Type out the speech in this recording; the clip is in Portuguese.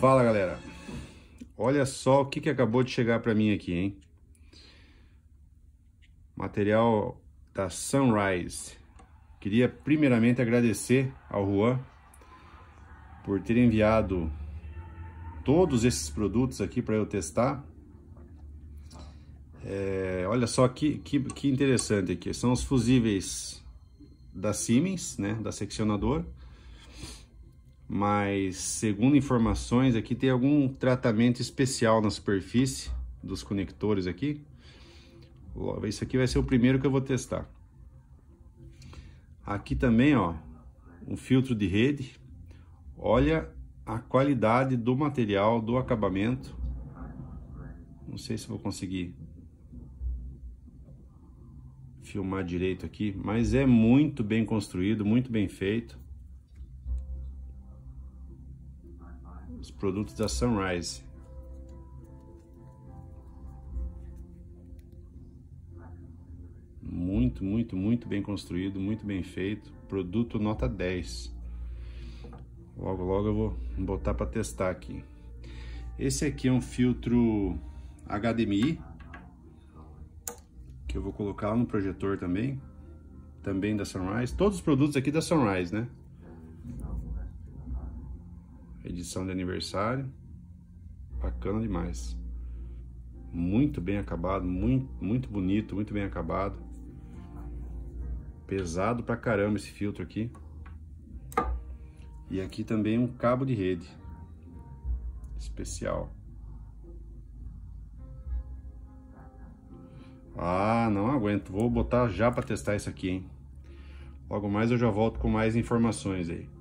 Fala galera, olha só o que, que acabou de chegar para mim aqui, hein? Material da Sunrise. Queria primeiramente agradecer ao Juan por ter enviado todos esses produtos aqui para eu testar. É, olha só que, que, que interessante aqui, são os fusíveis da Siemens, né, da seccionadora mas segundo informações aqui tem algum tratamento especial na superfície dos conectores aqui. Isso aqui vai ser o primeiro que eu vou testar. Aqui também, ó, um filtro de rede. Olha a qualidade do material, do acabamento. Não sei se vou conseguir filmar direito aqui, mas é muito bem construído, muito bem feito. os produtos da Sunrise. Muito, muito, muito bem construído, muito bem feito. Produto nota 10. Logo, logo eu vou botar para testar aqui. Esse aqui é um filtro HDMI, que eu vou colocar no projetor também, também da Sunrise. Todos os produtos aqui da Sunrise, né? edição de aniversário. Bacana demais. Muito bem acabado, muito, muito bonito, muito bem acabado. Pesado pra caramba esse filtro aqui. E aqui também um cabo de rede. Especial. Ah, não aguento. Vou botar já para testar isso aqui, hein? Logo mais eu já volto com mais informações aí.